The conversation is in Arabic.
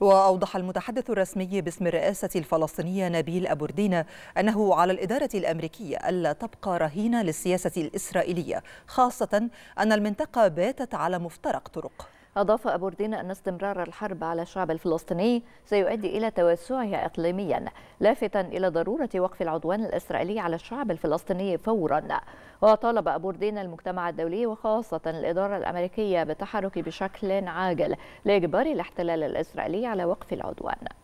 وأوضح المتحدث الرسمي باسم الرئاسة الفلسطينية نبيل أبوردينا أنه على الإدارة الأمريكية ألا تبقى رهينة للسياسة الإسرائيلية خاصة أن المنطقة باتت على مفترق طرق أضاف أبو ردين أن استمرار الحرب على الشعب الفلسطيني سيؤدي إلى توسعها إقليميا لافتا إلى ضرورة وقف العدوان الإسرائيلي على الشعب الفلسطيني فورا وطالب أبو ردين المجتمع الدولي وخاصة الإدارة الأمريكية بالتحرك بشكل عاجل لإجبار الاحتلال الإسرائيلي على وقف العدوان